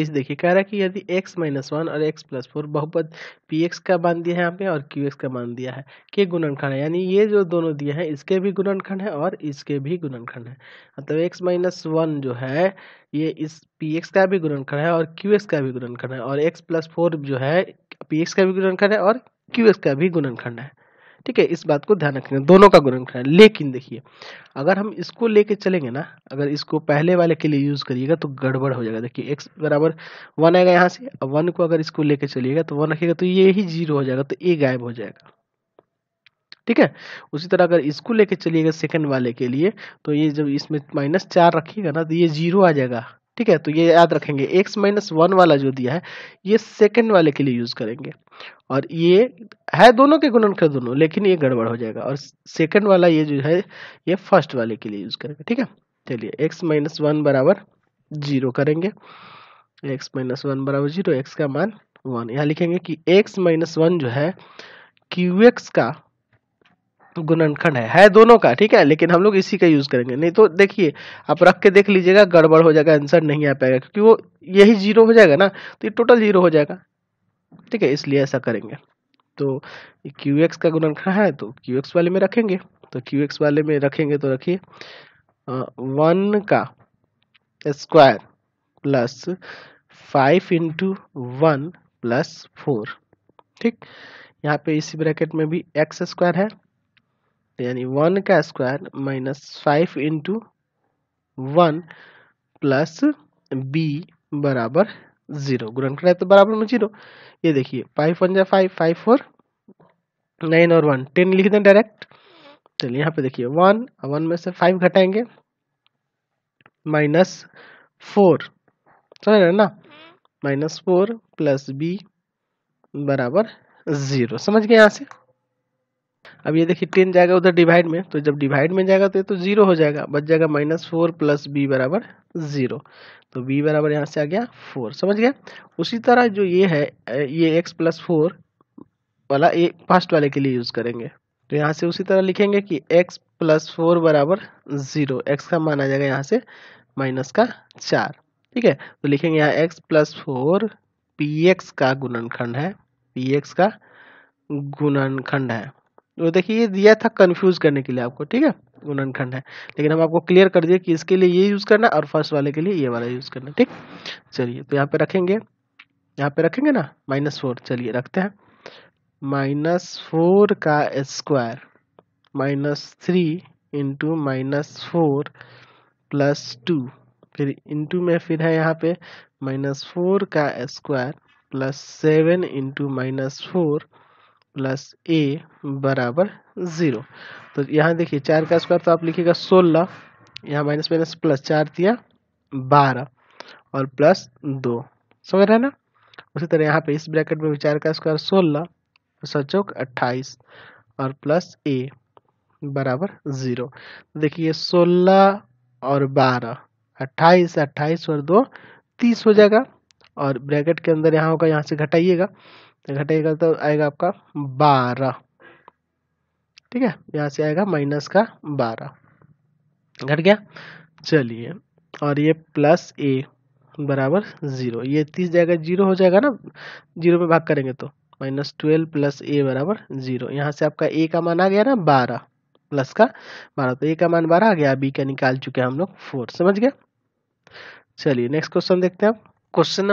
इस देखिए कह रहा है कि यदि x माइनस वन और x प्लस फोर बहुपद पी एक्स का मान दिया है यहाँ पे और क्यू एक्स का मान दिया है के गुणनखंड है यानी ये जो दोनों दिए हैं इसके भी गुणनखंड है और इसके भी गुणनखंड है मतलब x माइनस वन जो है ये इस पी एक्स का भी गुणनखंड है और क्यू एक्स का भी गुणनखंड है और x प्लस फोर जो है पी एक्स का भी गुणनखंड है और क्यू एक्स का भी गुणनखंड है ठीक है इस बात को ध्यान रखना दोनों का गुणनफल है लेकिन देखिए अगर हम इसको लेके चलेंगे ना अगर इसको पहले वाले के लिए यूज़ करिएगा तो गड़बड़ हो जाएगा देखिए एक्स बराबर वन आएगा यहाँ से अब वन को अगर इसको लेके चलिएगा तो वन रखिएगा तो ये ही जीरो हो जाएगा तो ए गायब हो जाएगा ठीक है उसी तरह अगर इसको लेके चलिएगा सेकंड वाले के लिए तो ये जब इसमें माइनस चार रखिएगा ना तो ये जीरो आ जाएगा ठीक है तो ये याद रखेंगे एक्स माइनस वन वाला जो दिया है ये सेकेंड वाले के लिए यूज करेंगे और ये है दोनों के गुणन कर दोनों लेकिन ये गड़बड़ हो जाएगा और सेकेंड वाला ये जो है ये फर्स्ट वाले के लिए यूज करेंगे ठीक है चलिए एक्स माइनस वन बराबर जीरो करेंगे एक्स माइनस वन बराबर जीरो एक्स का मान वन यहाँ लिखेंगे कि एक्स माइनस वन जो है क्यू एक्स का गुणनखंड है है दोनों का ठीक है लेकिन हम लोग इसी का यूज़ करेंगे नहीं तो देखिए आप रख के देख लीजिएगा गड़बड़ हो जाएगा आंसर नहीं आ पाएगा क्योंकि वो यही जीरो हो जाएगा ना तो ये टोटल जीरो हो जाएगा ठीक है इसलिए ऐसा करेंगे तो क्यू एक्स का गुणनखंड है तो क्यू एक्स वाले में रखेंगे तो क्यू एक्स वाले में रखेंगे तो रखिए वन का square plus five into one plus four ठीक यहाँ पे इसी ब्रैकेट में भी एक्स स्क्वायर है यानी वन का square minus five into one plus B बराबर जीरो गुणन कराए तो बराबर में जीरो ये देखिए फाइव वन जा फाइव फाइव फोर नाइन और वन टेन लिख दें डायरेक्ट चलिए यहाँ पे देखिए वन वन में से फाइव घटाएंगे माइनस फोर समझ रहे ना माइनस फोर प्लस बी बराबर जीरो समझ गए यहाँ से अब ये देखिए टेन जाएगा उधर डिवाइड में तो जब डिवाइड में जाएगा तो ये तो जीरो हो जाएगा बच जाएगा माइनस फोर प्लस बी बराबर जीरो तो बी बराबर यहाँ से आ गया फोर समझ गया उसी तरह जो ये है ये एक्स प्लस फोर वाला ये फर्स्ट वाले के लिए यूज़ करेंगे तो यहाँ से उसी तरह लिखेंगे कि एक्स प्लस फोर बराबर ज़ीरो एक्स का मान आ जाएगा यहाँ से माइनस का चार ठीक है तो लिखेंगे यहाँ X plus four P X का गुणनखंड है पी एक्स का गुणनखंड है वो तो देखिए ये दिया था कंफ्यूज करने के लिए आपको ठीक है गुणनखंड है लेकिन हम आपको क्लियर कर दिए कि इसके लिए ये यूज़ करना और फर्स्ट वाले के लिए ये वाला यूज़ करना ठीक चलिए तो यहाँ पे रखेंगे यहाँ पे रखेंगे ना माइनस फोर चलिए रखते हैं माइनस फोर का square minus three into minus four plus two फिर इंटू में फिर है यहाँ पे माइनस फोर का square plus seven into minus four plus A बराबर ज़ीरो तो यहाँ देखिए चार का स्क्वायर तो आप लिखिएगा सोलह यहाँ माइनस माइनस प्लस चार दिया बारह और प्लस दो समझ रहे ना उसी तरह यहाँ पे इस ब्रैकेट में भी चार का स्क्वायर सोलह सचौक अट्ठाईस और प्लस ए बराबर ज़ीरो देखिए सोलह और बारह अट्ठाईस अट्ठाईस और दो तीस हो जाएगा और ब्रैकेट के अंदर यहाँ होगा यहाँ से घटाइएगा तो घटेगा तो आएगा आपका बारह ठीक है यहाँ से आएगा माइनस का बारह घट गया चलिए और ये प्लस ए बराबर ज़ीरो ये तीस जाएगा जीरो हो जाएगा ना जीरो पे भाग करेंगे तो माइनस ट्वेल्व प्लस ए बराबर ज़ीरो यहाँ से आपका ए का मान आ गया ना बारह प्लस का बारह तो ए का मान बारह आ गया बी का निकाल चुके हैं हम लोग फोर समझ गया चलिए नेक्स्ट क्वेश्चन देखते हैं आप क्वेश्चन